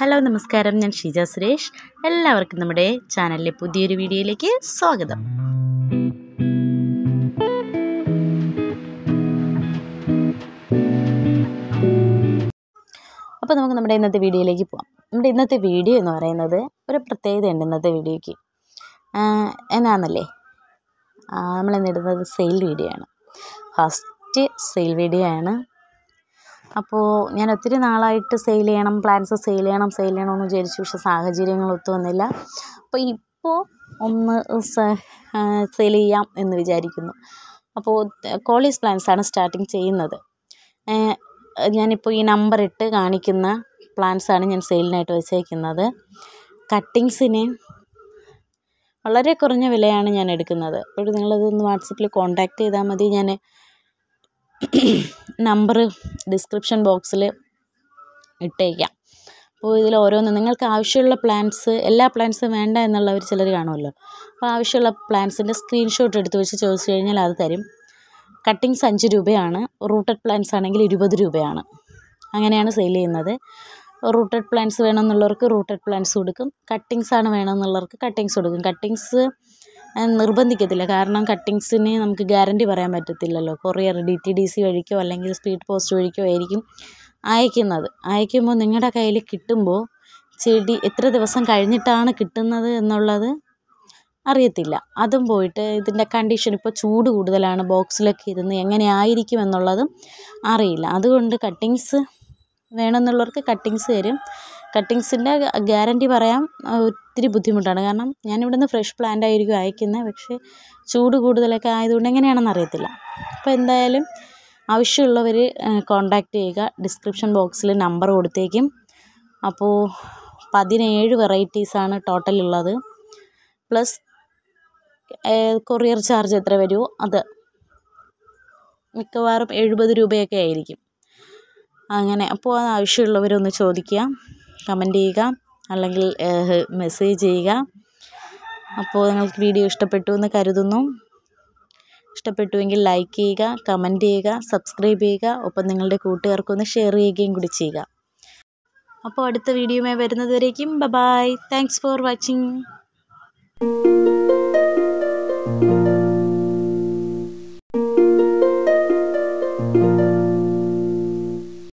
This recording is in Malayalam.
ഹലോ നമസ്കാരം ഞാൻ ഷീജ സുരേഷ് എല്ലാവർക്കും നമ്മുടെ ചാനലിലെ പുതിയൊരു വീഡിയോയിലേക്ക് സ്വാഗതം അപ്പോൾ നമുക്ക് നമ്മുടെ ഇന്നത്തെ വീഡിയോയിലേക്ക് പോകാം നമ്മുടെ ഇന്നത്തെ വീഡിയോ എന്ന് പറയുന്നത് ഒരു പ്രത്യേകതയുണ്ട് ഇന്നത്തെ വീഡിയോയ്ക്ക് എന്നാന്നല്ലേ നമ്മൾ ഇന്നിടുന്നത് സെയിൽ വീഡിയോ ആണ് ഫസ്റ്റ് സെയിൽ വീഡിയോ ആണ് അപ്പോൾ ഞാൻ ഒത്തിരി നാളായിട്ട് സെയിൽ ചെയ്യണം പ്ലാൻസ് സെയിൽ ചെയ്യണം സെയിൽ ചെയ്യണം എന്ന് വിചാരിച്ചു പക്ഷേ സാഹചര്യങ്ങൾ ഒത്തു വന്നില്ല അപ്പോൾ ഇപ്പോൾ ഒന്ന് സെയിൽ ചെയ്യാം എന്ന് വിചാരിക്കുന്നു അപ്പോൾ കോളേജ് പ്ലാൻസ് ആണ് സ്റ്റാർട്ടിങ് ചെയ്യുന്നത് ഞാനിപ്പോൾ ഈ നമ്പർ ഇട്ട് കാണിക്കുന്ന പ്ലാൻസ് ആണ് ഞാൻ സെയിലിനായിട്ട് വെച്ചേക്കുന്നത് കട്ടിങ്സിന് വളരെ കുറഞ്ഞ വിലയാണ് ഞാൻ എടുക്കുന്നത് അപ്പോൾ നിങ്ങളതൊന്ന് വാട്സപ്പിൽ കോൺടാക്റ്റ് ചെയ്താൽ മതി ഞാൻ നമ്പർ ഡിസ്ക്രിപ്ഷൻ ബോക്സിൽ ഇട്ടേക്കാം അപ്പോൾ ഇതിൽ ഓരോന്ന് നിങ്ങൾക്ക് ആവശ്യമുള്ള പ്ലാൻസ് എല്ലാ പ്ലാൻസും വേണ്ട എന്നുള്ളവർ ചിലർ കാണുമല്ലോ അപ്പോൾ ആവശ്യമുള്ള പ്ലാൻസിൻ്റെ സ്ക്രീൻഷോട്ട് എടുത്ത് വെച്ച് ചോദിച്ചു കഴിഞ്ഞാൽ അത് തരും കട്ടിങ്സ് അഞ്ച് രൂപയാണ് റൂട്ടഡ് പ്ലാൻസ് ആണെങ്കിൽ ഇരുപത് രൂപയാണ് അങ്ങനെയാണ് സെയിൽ ചെയ്യുന്നത് റൂട്ടഡ് പ്ലാൻസ് വേണമെന്നുള്ളവർക്ക് റൂട്ടഡ് പ്ലാൻസ് കൊടുക്കും കട്ടിങ്സ് ആണ് വേണമെന്നുള്ളവർക്ക് കട്ടിങ്സ് കൊടുക്കും കട്ടിങ്സ് നിർബന്ധിക്കത്തില്ല കാരണം കട്ടിങ്സിന് നമുക്ക് ഗ്യാരണ്ടി പറയാൻ പറ്റത്തില്ലല്ലോ courier D T D C വഴിക്കോ അല്ലെങ്കിൽ സ്പീഡ് പോസ്റ്റ് വഴിക്കോ ആയിരിക്കും അയക്കുന്നത് അയക്കുമ്പോൾ നിങ്ങളുടെ കയ്യിൽ കിട്ടുമ്പോൾ ചെടി എത്ര ദിവസം കഴിഞ്ഞിട്ടാണ് കിട്ടുന്നത് എന്നുള്ളത് അറിയത്തില്ല അതും പോയിട്ട് ഇതിൻ്റെ കണ്ടീഷൻ ഇപ്പോൾ ചൂട് കൂടുതലാണ് ബോക്സിലൊക്കെ ഇരുന്ന് എങ്ങനെ ആയിരിക്കും എന്നുള്ളതും അറിയില്ല അതുകൊണ്ട് കട്ടിങ്സ് വേണമെന്നുള്ളവർക്ക് കട്ടിങ്സ് തരും കട്ടിങ്സിൻ്റെ ഗ്യാരണ്ടി പറയാൻ ഒത്തിരി ബുദ്ധിമുട്ടാണ് കാരണം ഞാനിവിടെ നിന്ന് ഫ്രഷ് പ്ലാന്റ് ആയിരിക്കും അയക്കുന്നത് പക്ഷേ ചൂട് കൂടുതലൊക്കെ ആയതുകൊണ്ട് എങ്ങനെയാണെന്ന് അറിയത്തില്ല അപ്പോൾ എന്തായാലും ആവശ്യമുള്ളവർ കോൺടാക്റ്റ് ചെയ്യുക ഡിസ്ക്രിപ്ഷൻ ബോക്സിൽ നമ്പർ കൊടുത്തേക്കും അപ്പോൾ പതിനേഴ് വെറൈറ്റീസാണ് ടോട്ടലുള്ളത് പ്ലസ് കൊറിയർ ചാർജ് എത്ര വരുമോ അത് മിക്കവാറും എഴുപത് രൂപയൊക്കെ ആയിരിക്കും അങ്ങനെ അപ്പോൾ അത് ആവശ്യമുള്ളവരൊന്ന് ചോദിക്കുക കമൻറ്റ് ചെയ്യുക അല്ലെങ്കിൽ മെസ്സേജ് ചെയ്യുക അപ്പോൾ നിങ്ങൾക്ക് വീഡിയോ ഇഷ്ടപ്പെട്ടു എന്ന് കരുതുന്നു ഇഷ്ടപ്പെട്ടുവെങ്കിൽ ലൈക്ക് ചെയ്യുക കമൻറ്റ് ചെയ്യുക സബ്സ്ക്രൈബ് ചെയ്യുക ഒപ്പം നിങ്ങളുടെ കൂട്ടുകാർക്കൊന്ന് ഷെയർ ചെയ്യുകയും കൂടി ചെയ്യുക അപ്പോൾ അടുത്ത വീഡിയോയുമായി വരുന്നതുവരേക്കും ബബായ് താങ്ക്സ് ഫോർ വാച്ചിങ്